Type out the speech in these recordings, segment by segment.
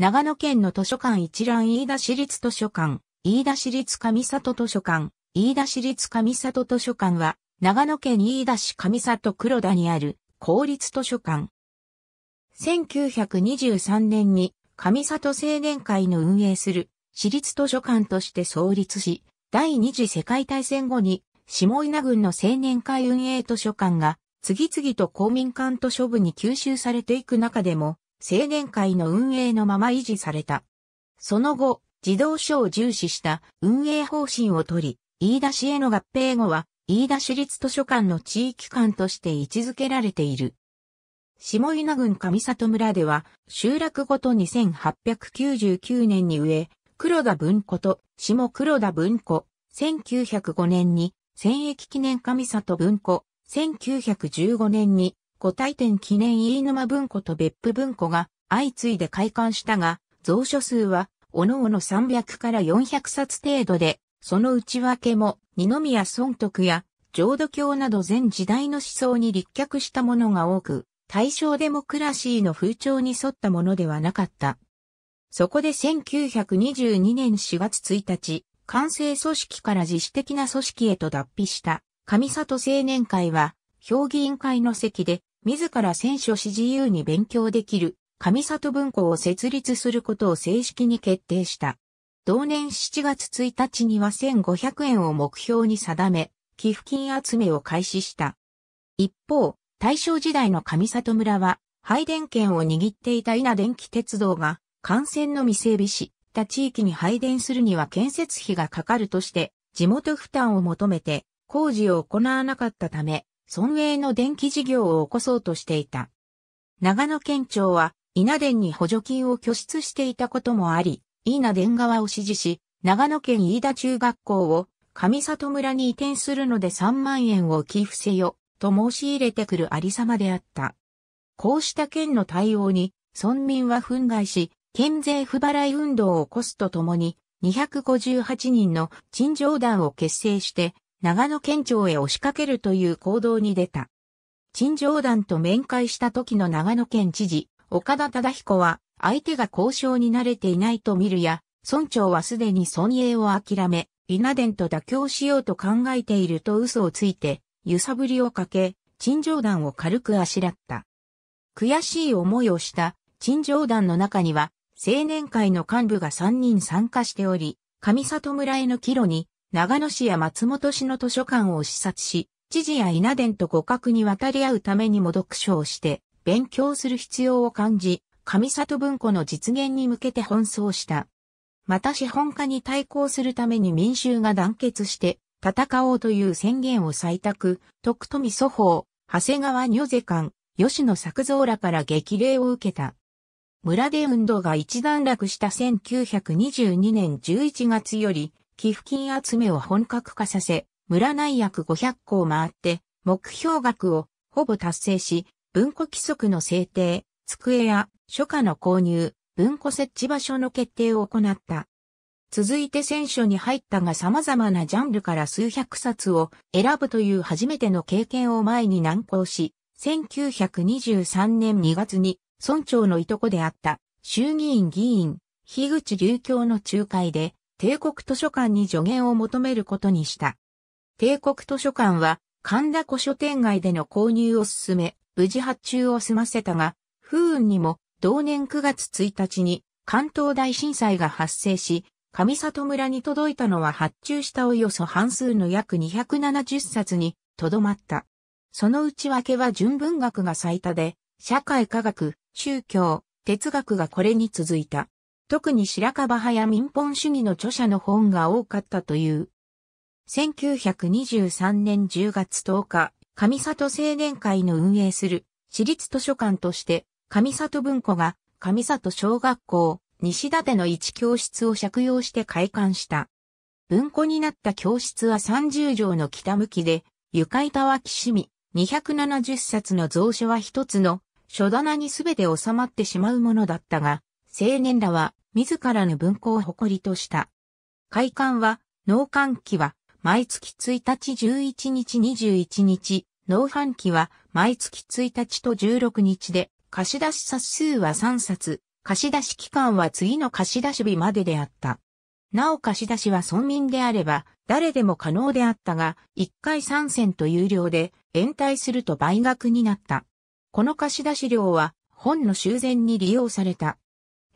長野県の図書館一覧飯田市立図書館、飯田市立上里図書館、飯田市立上里図書館は、長野県飯田市上里黒田にある公立図書館。1923年に上里青年会の運営する市立図書館として創立し、第二次世界大戦後に下稲郡の青年会運営図書館が次々と公民館図書部に吸収されていく中でも、青年会の運営のまま維持された。その後、児童書を重視した運営方針をとり、飯田市への合併後は、飯田市立図書館の地域館として位置づけられている。下稲郡上里村では、集落ごと2899年に植え、黒田文庫と下黒田文庫、1905年に、戦役記念上里文庫、1915年に五体店記念飯沼文庫と別府文庫が相次いで開館したが、蔵書数は、おのおの300から400冊程度で、その内訳も、二宮尊徳や、浄土教など全時代の思想に立脚したものが多く、大正デモクラシーの風潮に沿ったものではなかった。そこで1922年4月1日、完成組織から自主的な組織へと脱皮した、上里青年会は、評議員会の席で、自ら選書し自由に勉強できる、上里文庫を設立することを正式に決定した。同年7月1日には1500円を目標に定め、寄付金集めを開始した。一方、大正時代の上里村は、配電権を握っていた稲電気鉄道が、幹線の未整備し、他地域に配電するには建設費がかかるとして、地元負担を求めて、工事を行わなかったため、村営の電気事業を起こそうとしていた。長野県庁は、稲電に補助金を拠出していたこともあり、稲電側を支持し、長野県飯田中学校を上里村に移転するので3万円を寄付せよ、と申し入れてくるありさまであった。こうした県の対応に、村民は憤慨し、県税不払い運動を起こすとともに、258人の陳情団を結成して、長野県庁へ押しかけるという行動に出た。陳情団と面会した時の長野県知事、岡田忠彦は、相手が交渉に慣れていないと見るや、村長はすでに村営を諦め、稲田と妥協しようと考えていると嘘をついて、揺さぶりをかけ、陳情団を軽くあしらった。悔しい思いをした陳情団の中には、青年会の幹部が3人参加しており、上里村への帰路に長野市や松本市の図書館を視察し、知事や稲田と互角に渡り合うためにも読書をして勉強する必要を感じ、上里文庫の実現に向けて奔走した。また資本家に対抗するために民衆が団結して戦おうという宣言を採択、徳富祖法、長谷川如世館、吉野作造らから激励を受けた。村で運動が一段落した1922年11月より、寄付金集めを本格化させ、村内約500校を回って、目標額をほぼ達成し、文庫規則の制定、机や書家の購入、文庫設置場所の決定を行った。続いて選書に入ったが様々なジャンルから数百冊を選ぶという初めての経験を前に難航し、1923年2月に村長のいとこであった衆議院議員、樋口流教の仲介で帝国図書館に助言を求めることにした。帝国図書館は神田古書店街での購入を進め、無事発注を済ませたが、風雲にも同年9月1日に関東大震災が発生し、上里村に届いたのは発注したおよそ半数の約270冊にとどまった。その内訳は純文学が最多で、社会科学、宗教、哲学がこれに続いた。特に白樺派や民本主義の著者の本が多かったという。1923年10月10日、上里青年会の運営する私立図書館として、上里文庫が上里小学校西立の一教室を借用して開館した。文庫になった教室は30畳の北向きで、床板はきしみ、270冊の蔵書は一つの書棚にすべて収まってしまうものだったが、青年らは自らの文庫を誇りとした。会館は、農館期は、毎月1日11日21日、農販期は、毎月1日と16日で、貸出冊数は3冊、貸出期間は次の貸出日までであった。なお貸出は村民であれば、誰でも可能であったが、1回3銭と有料で、延滞すると倍額になった。この貸出料は、本の修繕に利用された。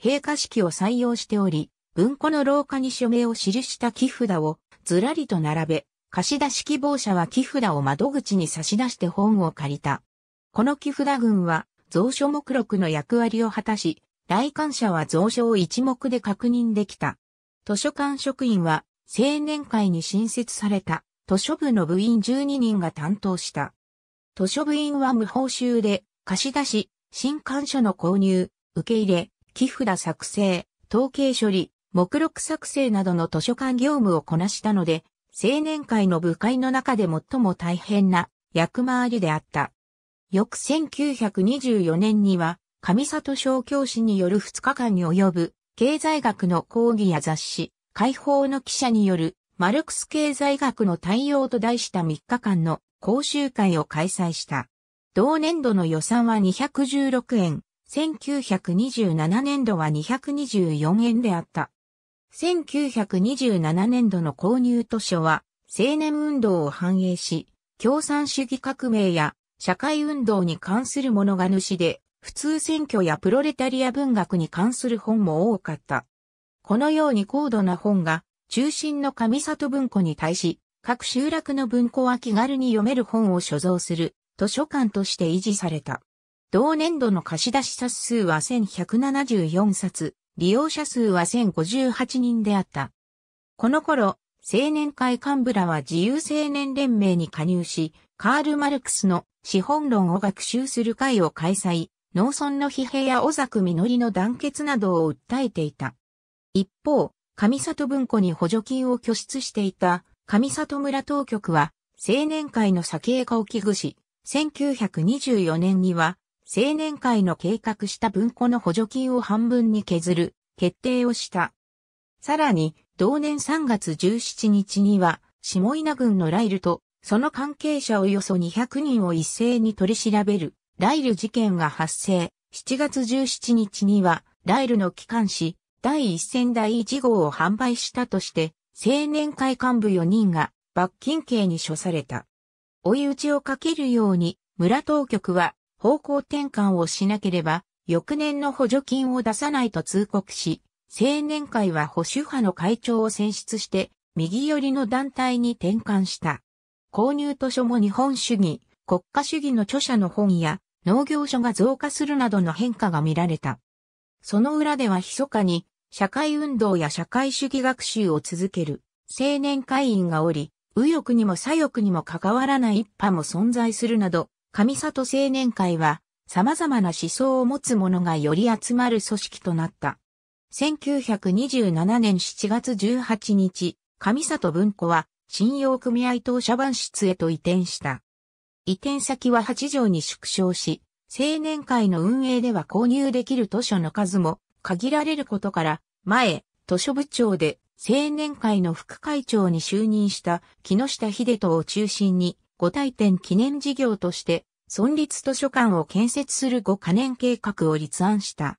閉会式を採用しており、文庫の廊下に署名を記した木札をずらりと並べ、貸し出し希望者は木札を窓口に差し出して本を借りた。この木札群は蔵書目録の役割を果たし、来館者は蔵書を一目で確認できた。図書館職員は青年会に新設された図書部の部員12人が担当した。図書部員は無報酬で貸し出し、新刊書の購入、受け入れ、木札作成、統計処理、目録作成などの図書館業務をこなしたので、青年会の部会の中で最も大変な役回りであった。翌1924年には、上里小教師による2日間に及ぶ、経済学の講義や雑誌、解放の記者による、マルクス経済学の対応と題した3日間の講習会を開催した。同年度の予算は216円、1927年度は224円であった。1927年度の購入図書は、青年運動を反映し、共産主義革命や社会運動に関するものが主で、普通選挙やプロレタリア文学に関する本も多かった。このように高度な本が、中心の上里文庫に対し、各集落の文庫は気軽に読める本を所蔵する図書館として維持された。同年度の貸し出し冊数は1174冊、利用者数は1058人であった。この頃、青年会幹部らは自由青年連盟に加入し、カール・マルクスの資本論を学習する会を開催、農村の疲弊や小崎実の団結などを訴えていた。一方、上里文庫に補助金を拠出していた上里村当局は、青年会の酒絵化を危惧し、1924年には青年会の計画した文庫の補助金を半分に削る決定をした。さらに、同年3月17日には、下稲郡のライルと、その関係者およそ200人を一斉に取り調べる、ライル事件が発生。7月17日には、ライルの機関紙、第一線第一号を販売したとして、青年会幹部4人が罰金刑に処された。追い打ちをかけるように、村当局は方向転換をしなければ、翌年の補助金を出さないと通告し、青年会は保守派の会長を選出して、右寄りの団体に転換した。購入図書も日本主義、国家主義の著者の本や農業書が増加するなどの変化が見られた。その裏では密かに社会運動や社会主義学習を続ける青年会員がおり、右翼にも左翼にも関わらない一派も存在するなど、上里青年会は、様々な思想を持つ者がより集まる組織となった。1927年7月18日、上里文庫は、信用組合当社番室へと移転した。移転先は8条に縮小し、青年会の運営では購入できる図書の数も限られることから、前、図書部長で青年会の副会長に就任した木下秀人を中心に、五大展記念事業として、村立図書館を建設する五カ年計画を立案した。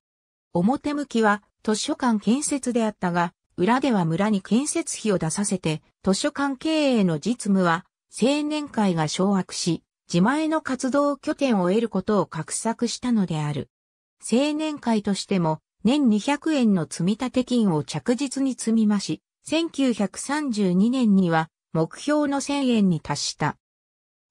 表向きは図書館建設であったが、裏では村に建設費を出させて、図書館経営の実務は青年会が掌握し、自前の活動拠点を得ることを画策したのである。青年会としても、年200円の積立金を着実に積み増し、1932年には目標の1000円に達した。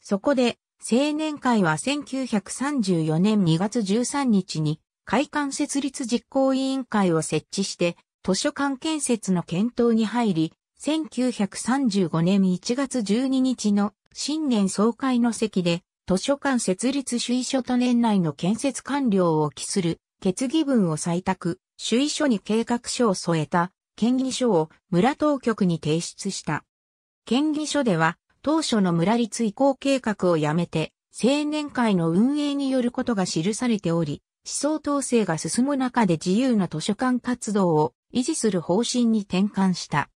そこで、青年会は1934年2月13日に、会館設立実行委員会を設置して、図書館建設の検討に入り、1935年1月12日の新年総会の席で、図書館設立主意書と年内の建設完了を期する決議文を採択、主意書に計画書を添えた、県議書を村当局に提出した。県議書では、当初の村立移行計画をやめて、青年会の運営によることが記されており、思想統制が進む中で自由な図書館活動を維持する方針に転換した。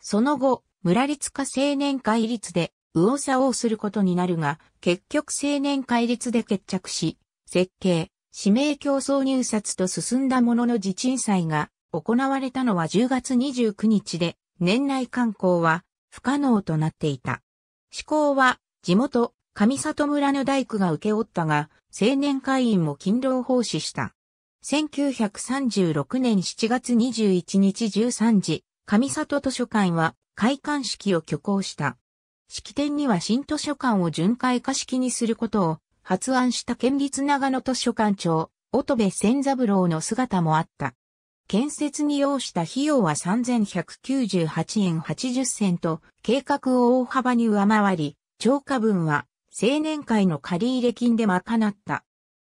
その後、村立か青年会立で右往左往することになるが、結局青年会立で決着し、設計、指名競争入札と進んだものの地鎮祭が行われたのは10月29日で、年内観光は不可能となっていた。志向は地元上里村の大工が受け負ったが、青年会員も勤労奉仕した。1936年7月21日13時、上里図書館は開館式を挙行した。式典には新図書館を巡回化式にすることを発案した県立長野図書館長、乙部千三郎の姿もあった。建設に要した費用は3198円80銭と計画を大幅に上回り、超過分は青年会の借入金で賄った。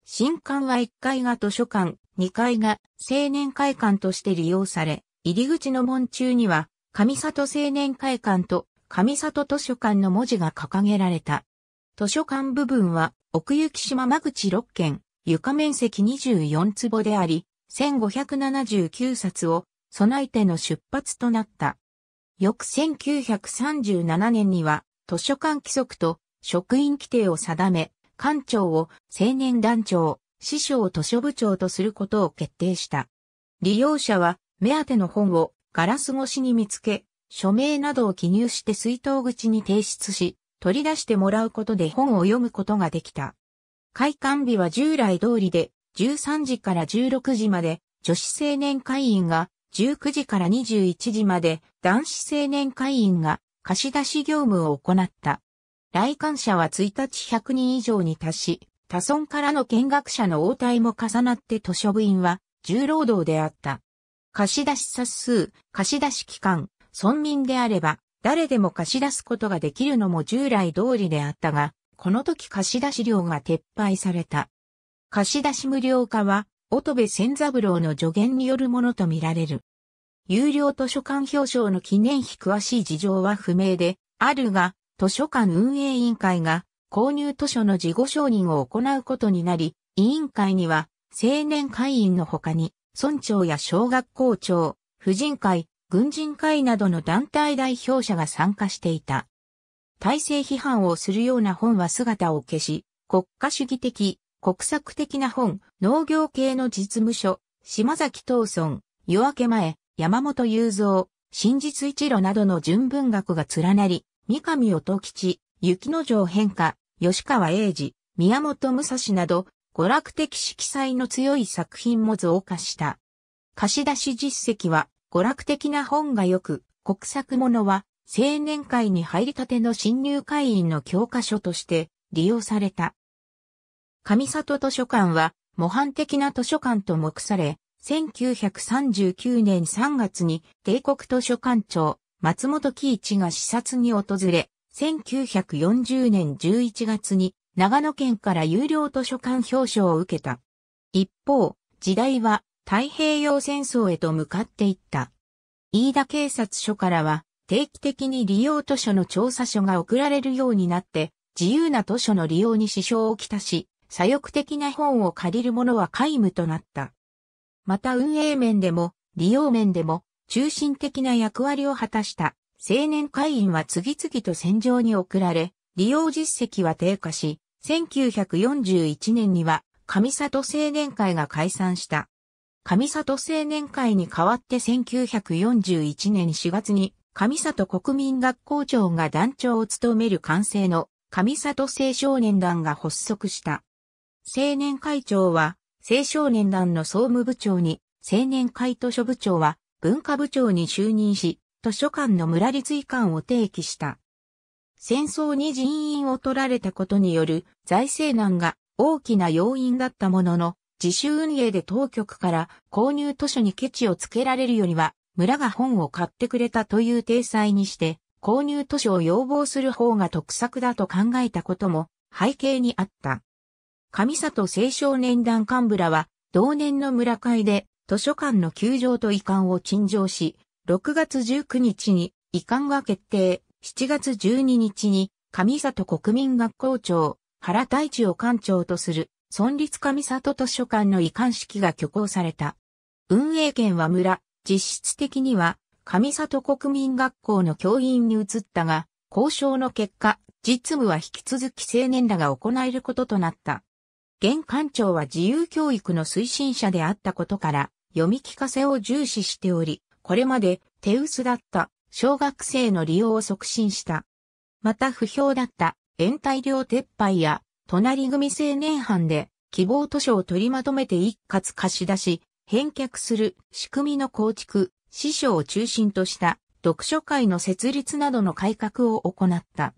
新館は1階が図書館、2階が青年会館として利用され、入り口の門中には上里青年会館と上里図書館の文字が掲げられた。図書館部分は奥行島間口6軒、床面積24坪であり、1579冊を備えての出発となった。翌1937年には図書館規則と職員規定を定め、館長を青年団長、師匠図書部長とすることを決定した。利用者は目当ての本をガラス越しに見つけ、署名などを記入して水筒口に提出し、取り出してもらうことで本を読むことができた。開館日は従来通りで13時から16時まで、女子青年会員が19時から21時まで、男子青年会員が貸し出し業務を行った。来館者は1日100人以上に達し、他村からの見学者の応対も重なって図書部員は重労働であった。貸し出し冊数、貸し出し期間、村民であれば、誰でも貸し出すことができるのも従来通りであったが、この時貸し出し料が撤廃された。貸し出し無料化は、乙部千三郎の助言によるものとみられる。有料図書館表彰の記念碑詳しい事情は不明で、あるが、図書館運営委員会が購入図書の事後承認を行うことになり、委員会には青年会員の他に、村長や小学校長、婦人会、軍人会などの団体代表者が参加していた。体制批判をするような本は姿を消し、国家主義的、国策的な本、農業系の実務所、島崎東村、夜明け前、山本雄三、真実一路などの純文学が連なり、三上乙吉、雪之城変化、吉川英治、宮本武蔵など、娯楽的色彩の強い作品も増加した。貸し出し実績は、娯楽的な本がよく、国策ものは、青年会に入りたての新入会員の教科書として利用された。上里図書館は模範的な図書館と目され、1939年3月に帝国図書館長松本喜一が視察に訪れ、1940年11月に長野県から有料図書館表彰を受けた。一方、時代は太平洋戦争へと向かっていった。飯田警察署からは定期的に利用図書の調査書が送られるようになって、自由な図書の利用に支障をきたし、左翼的な本を借りる者は皆無となった。また運営面でも、利用面でも、中心的な役割を果たした青年会員は次々と戦場に送られ、利用実績は低下し、1941年には上里青年会が解散した。上里青年会に代わって1941年4月に上里国民学校長が団長を務める完成の上里青少年団が発足した。青年会長は、青少年団の総務部長に、青年会図書部長は、文化部長に就任し、図書館の村立遺館を提起した。戦争に人員を取られたことによる財政難が大きな要因だったものの、自主運営で当局から購入図書にケチをつけられるよりは、村が本を買ってくれたという体裁にして、購入図書を要望する方が得策だと考えたことも背景にあった。上里青少年団幹部らは、同年の村会で、図書館の休場と遺憾を陳情し、6月19日に遺憾が決定、7月12日に上里国民学校長、原太一を館長とする、村立上里図書館の移管式が挙行された。運営権は村、実質的には、上里国民学校の教員に移ったが、交渉の結果、実務は引き続き青年らが行えることとなった。現館長は自由教育の推進者であったことから、読み聞かせを重視しており、これまで手薄だった小学生の利用を促進した。また不評だった延滞料撤廃や隣組青年班で希望図書を取りまとめて一括貸し出し、返却する仕組みの構築、師匠を中心とした読書会の設立などの改革を行った。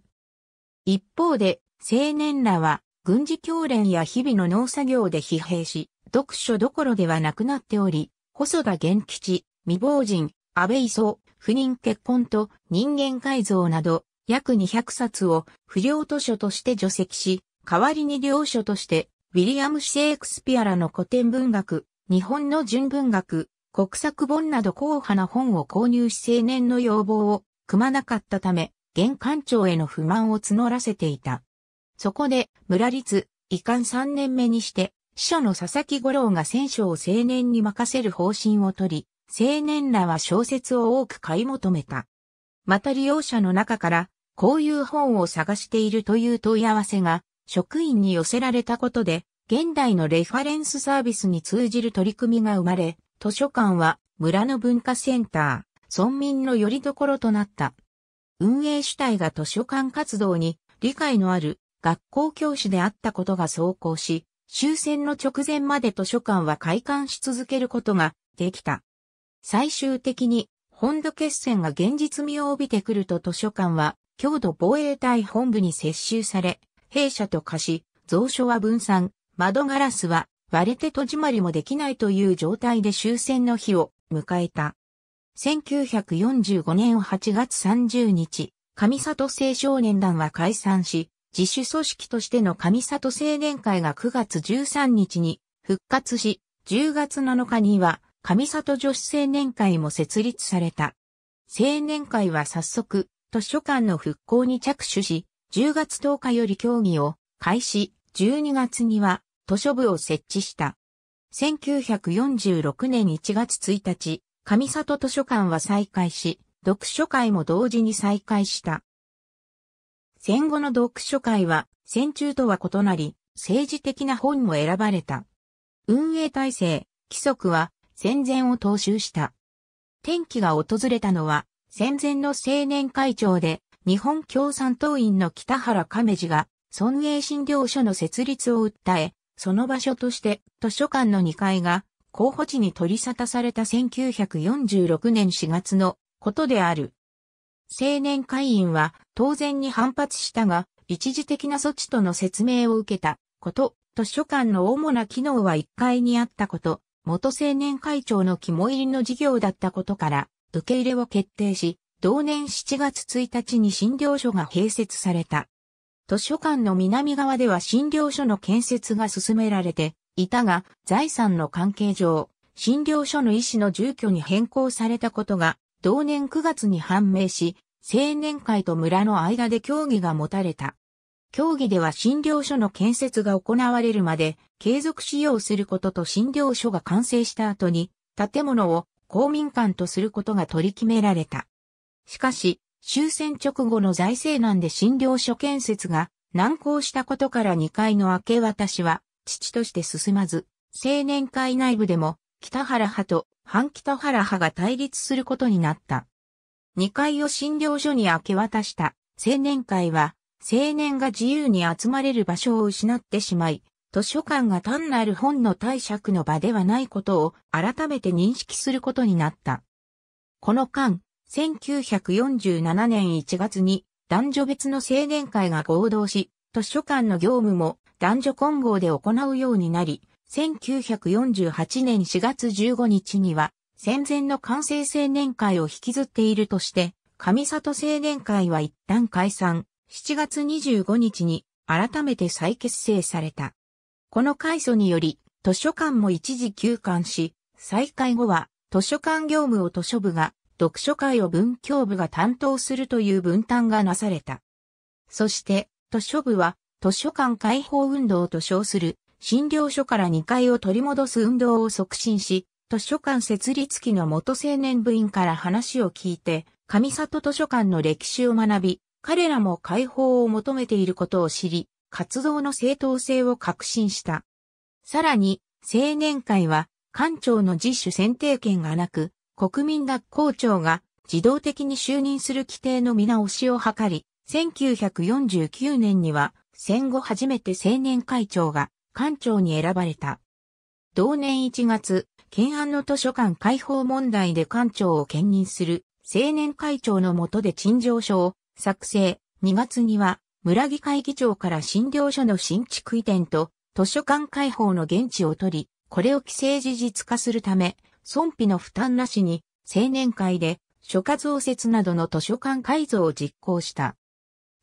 一方で青年らは軍事教練や日々の農作業で疲弊し、読書どころではなくなっており、細田元吉、未亡人、安倍磯、不妊結婚と人間改造など、約200冊を不良図書として除籍し、代わりに領書として、ウィリアム・シェイクスピアらの古典文学、日本の純文学、国策本など硬派な本を購入し青年の要望を組まなかったため、現官庁への不満を募らせていた。そこで、村立、遺憾3年目にして、司書の佐々木五郎が選書を青年に任せる方針を取り、青年らは小説を多く買い求めた。また利用者の中から、こういう本を探しているという問い合わせが、職員に寄せられたことで、現代のレファレンスサービスに通じる取り組みが生まれ、図書館は村の文化センター、村民の拠り所となった。運営主体が図書館活動に理解のある学校教師であったことが走行し、終戦の直前まで図書館は開館し続けることができた。最終的に本土決戦が現実味を帯びてくると図書館は郷土防衛隊本部に接収され、弊社と化し、蔵書は分散、窓ガラスは割れて戸締まりもできないという状態で終戦の日を迎えた。1945年8月30日、上里青少年団は解散し、自主組織としての上里青年会が9月13日に復活し、10月7日には上里女子青年会も設立された。青年会は早速、図書館の復興に着手し、10月10日より協議を開始、12月には図書部を設置した。1946年1月1日、上里図書館は再開し、読書会も同時に再開した。戦後の読書会は、戦中とは異なり、政治的な本も選ばれた。運営体制、規則は、戦前を踏襲した。天気が訪れたのは、戦前の青年会長で、日本共産党員の北原亀次が、村営診療所の設立を訴え、その場所として図書館の2階が候補地に取り沙汰された1946年4月のことである。青年会員は当然に反発したが、一時的な措置との説明を受けたこと、図書館の主な機能は1階にあったこと、元青年会長の肝入りの事業だったことから、受け入れを決定し、同年7月1日に診療所が併設された。図書館の南側では診療所の建設が進められていたが、財産の関係上、診療所の医師の住居に変更されたことが、同年9月に判明し、青年会と村の間で協議が持たれた。協議では診療所の建設が行われるまで継続使用することと診療所が完成した後に建物を公民館とすることが取り決められた。しかし、終戦直後の財政難で診療所建設が難航したことから2階の明け渡しは父として進まず、青年会内部でも北原派と反北原派が対立することになった。2階を診療所に明け渡した青年会は、青年が自由に集まれる場所を失ってしまい、図書館が単なる本の貸借の場ではないことを改めて認識することになった。この間、1947年1月に男女別の青年会が合同し、図書館の業務も男女混合で行うようになり、1948年4月15日には戦前の完成青年会を引きずっているとして、上里青年会は一旦解散、7月25日に改めて再結成された。この改組により、図書館も一時休館し、再開後は図書館業務を図書部が、読書会を文教部が担当するという分担がなされた。そして、図書部は図書館解放運動と称する診療所から2階を取り戻す運動を促進し、図書館設立期の元青年部員から話を聞いて、上里図書館の歴史を学び、彼らも解放を求めていることを知り、活動の正当性を確信した。さらに、青年会は、館長の自主選定権がなく、国民学校長が自動的に就任する規定の見直しを図り、1949年には戦後初めて青年会長が館長に選ばれた。同年1月、懸案の図書館開放問題で館長を兼任する青年会長の下で陳情書を作成。2月には村議会議長から診療所の新築移転と図書館開放の現地を取り、これを既成事実化するため、損費の負担なしに青年会で諸家増設などの図書館改造を実行した。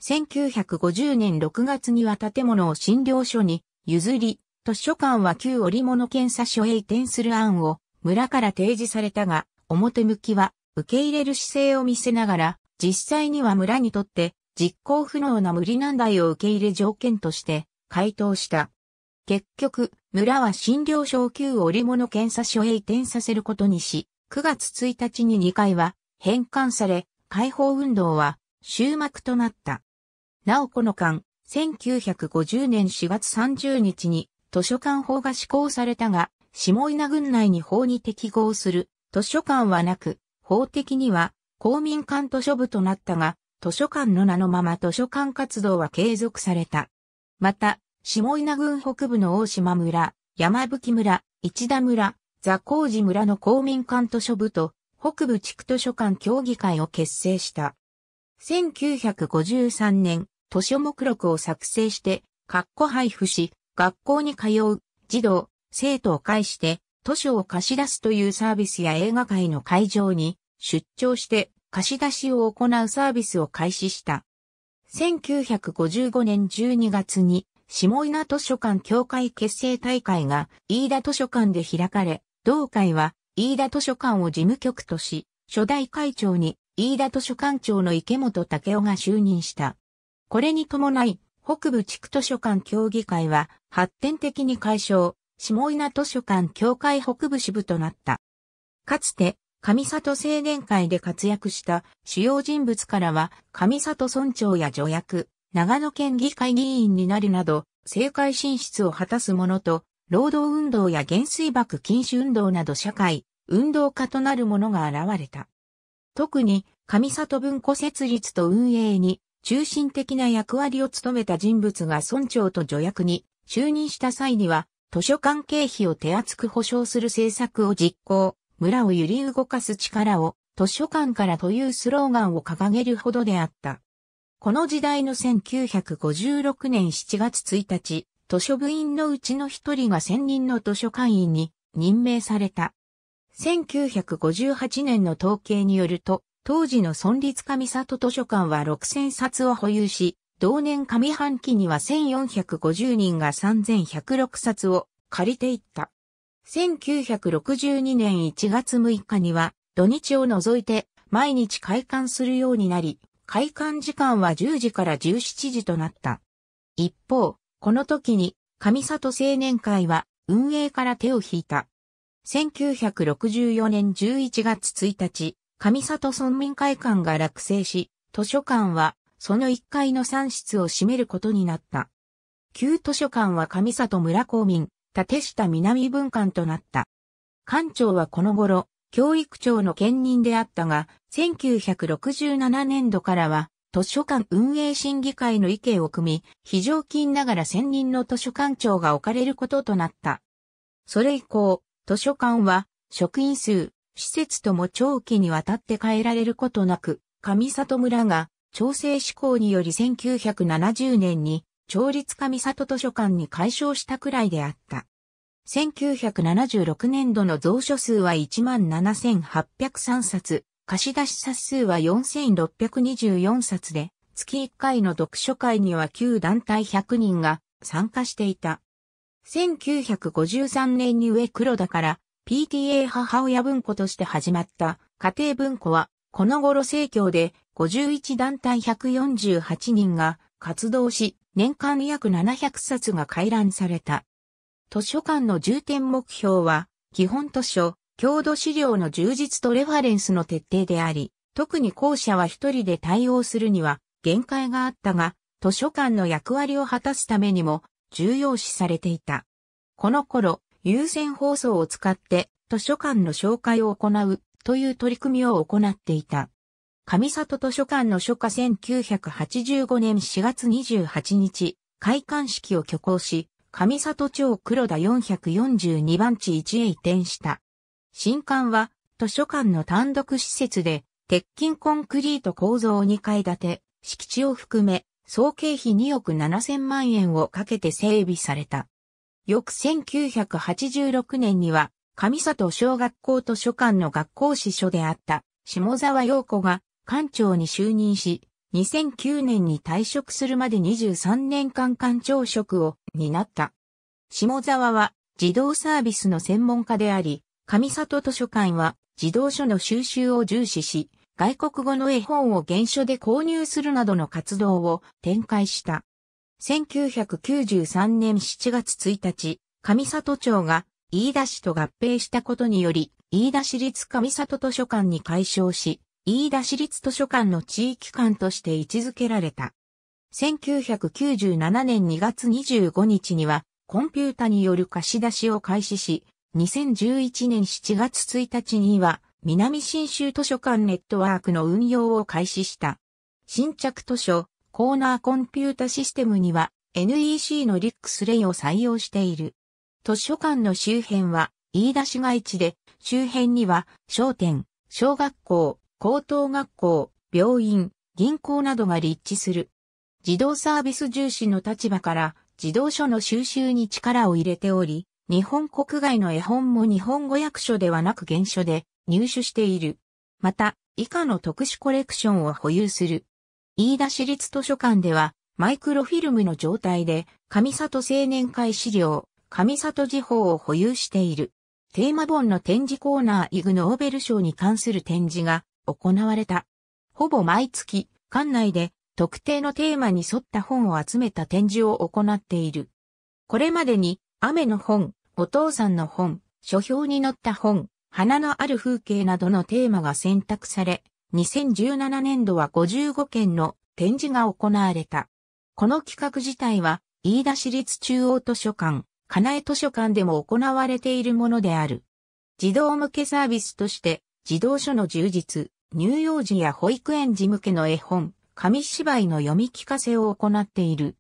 1950年6月には建物を診療所に譲り、図書館は旧織物検査所へ移転する案を村から提示されたが、表向きは受け入れる姿勢を見せながら、実際には村にとって実行不能な無理難題を受け入れ条件として回答した。結局、村は診療所を旧織物検査所へ移転させることにし、9月1日に2回は返還され、解放運動は終幕となった。なおこの間、1950年4月30日に図書館法が施行されたが、下稲郡内に法に適合する図書館はなく、法的には公民館図書部となったが、図書館の名のまま図書館活動は継続された。また、下稲郡北部の大島村、山吹村、市田村、座高寺村の公民館図書部と、北部地区図書館協議会を結成した。1953年、図書目録を作成して、括弧配布し、学校に通う児童、生徒を介して図書を貸し出すというサービスや映画界の会場に出張して貸し出しを行うサービスを開始した。1955年12月に下稲図書館協会結成大会が飯田図書館で開かれ、同会は飯田図書館を事務局とし、初代会長に飯田図書館長の池本武雄が就任した。これに伴い、北部地区図書館協議会は発展的に解消、下稲図書館協会北部支部となった。かつて、上里青年会で活躍した主要人物からは、上里村長や助役、長野県議会議員になるなど、政界進出を果たす者と、労働運動や減水爆禁止運動など社会、運動家となる者が現れた。特に、上里文庫設立と運営に中心的な役割を務めた人物が村長と助役に就任した際には、図書館経費を手厚く保障する政策を実行、村を揺り動かす力を図書館からというスローガンを掲げるほどであった。この時代の1956年7月1日、図書部員のうちの一人が専任の図書館員に任命された。1958年の統計によると、当時の村立上里図書館は6000冊を保有し、同年上半期には1450人が3106冊を借りていった。1962年1月6日には土日を除いて毎日開館するようになり、開館時間は10時から17時となった。一方、この時に上里青年会は運営から手を引いた。1964年11月1日、上里村民会館が落成し、図書館はその1階の3室を占めることになった。旧図書館は上里村公民、立下南分館となった。館長はこの頃、教育長の兼任であったが、1967年度からは、図書館運営審議会の意見を組み、非常勤ながら専任の図書館長が置かれることとなった。それ以降、図書館は、職員数、施設とも長期にわたって変えられることなく、上里村が調整志向により1970年に町立上里図書館に解消したくらいであった。1976年度の蔵書数は17,803冊、貸し出し冊数は4,624冊で、月1回の読書会には旧団体100人が参加していた。1953年に上黒田から PTA 母親文庫として始まった家庭文庫は、この頃生協で51団体148人が活動し、年間約700冊が回覧された。図書館の重点目標は、基本図書、郷土資料の充実とレファレンスの徹底であり、特に校舎は一人で対応するには限界があったが、図書館の役割を果たすためにも重要視されていた。この頃、有線放送を使って図書館の紹介を行うという取り組みを行っていた。上里図書館の初夏1985年4月28日、開館式を挙行し、上里町黒田442番地1へ移転した。新館は図書館の単独施設で、鉄筋コンクリート構造2階建て、敷地を含め、総経費2億7千万円をかけて整備された。翌1986年には、上里小学校図書館の学校司書であった下沢陽子が館長に就任し、2009年に退職するまで23年間館長職を担った。下沢は児童サービスの専門家であり、上里図書館は児童書の収集を重視し、外国語の絵本を原書で購入するなどの活動を展開した。1993年7月1日、上里町が飯田市と合併したことにより、飯田市立上里図書館に改称し、飯田市立図書館の地域館として位置づけられた。1997年2月25日には、コンピュータによる貸し出しを開始し、2011年7月1日には、南新州図書館ネットワークの運用を開始した。新着図書、コーナーコンピュータシステムには NEC のリックスレイを採用している。図書館の周辺は飯田市街地で、周辺には商店、小学校、高等学校、病院、銀行などが立地する。自動サービス重視の立場から自動書の収集に力を入れており、日本国外の絵本も日本語訳書ではなく原書で入手している。また、以下の特殊コレクションを保有する。飯田市立図書館では、マイクロフィルムの状態で、上里青年会資料、上里時報を保有している。テーマ本の展示コーナーイグノーベル賞に関する展示が行われた。ほぼ毎月、館内で特定のテーマに沿った本を集めた展示を行っている。これまでに、雨の本、お父さんの本、書評に載った本、花のある風景などのテーマが選択され、2017年度は55件の展示が行われた。この企画自体は、飯田市立中央図書館、金江図書館でも行われているものである。児童向けサービスとして、児童書の充実、乳幼児や保育園児向けの絵本、紙芝居の読み聞かせを行っている。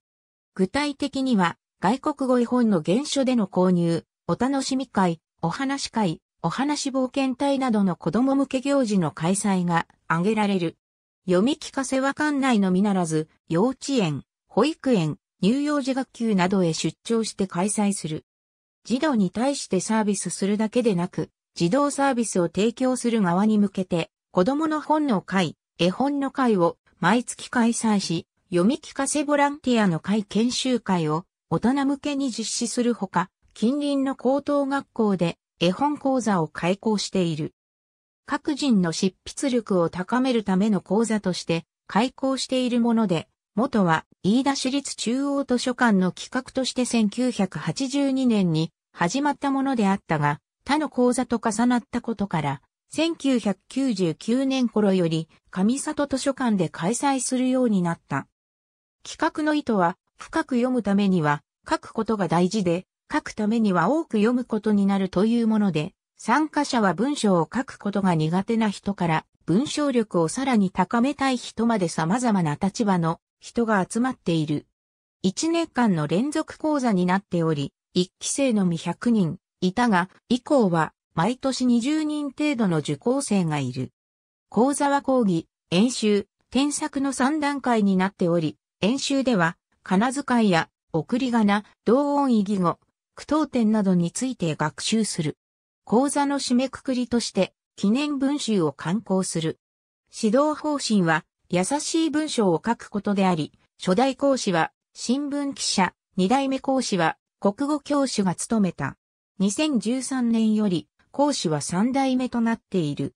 具体的には、外国語絵本の原書での購入、お楽しみ会、お話会、お話冒険隊などの子供向け行事の開催が挙げられる。読み聞かせは館内のみならず、幼稚園、保育園、乳幼児学級などへ出張して開催する。児童に対してサービスするだけでなく、児童サービスを提供する側に向けて、子供の本の会、絵本の会を毎月開催し、読み聞かせボランティアの会研修会を大人向けに実施するほか、近隣の高等学校で絵本講座を開講している。各人の執筆力を高めるための講座として開講しているもので、元は飯田市立中央図書館の企画として1982年に始まったものであったが、他の講座と重なったことから、1999年頃より上里図書館で開催するようになった。企画の意図は、深く読むためには、書くことが大事で、書くためには多く読むことになるというもので、参加者は文章を書くことが苦手な人から文章力をさらに高めたい人まで様々な立場の人が集まっている。1年間の連続講座になっており、1期生のみ100人いたが、以降は毎年20人程度の受講生がいる。講座は講義、演習、添削の3段階になっており、演習では、金遣いや、送り仮名、同音異義語、句読点などについて学習する。講座の締めくくりとして記念文集を刊行する。指導方針は優しい文章を書くことであり、初代講師は新聞記者、二代目講師は国語教師が務めた。2013年より講師は三代目となっている。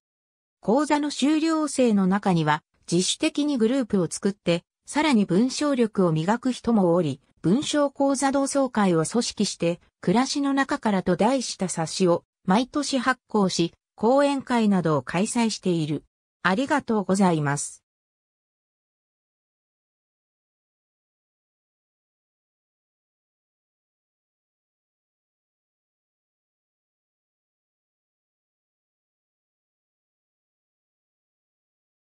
講座の修了生の中には自主的にグループを作って、さらに文章力を磨く人もおり、文章講座同窓会を組織して、暮らしの中からと題した冊子を毎年発行し、講演会などを開催している。ありがとうございます。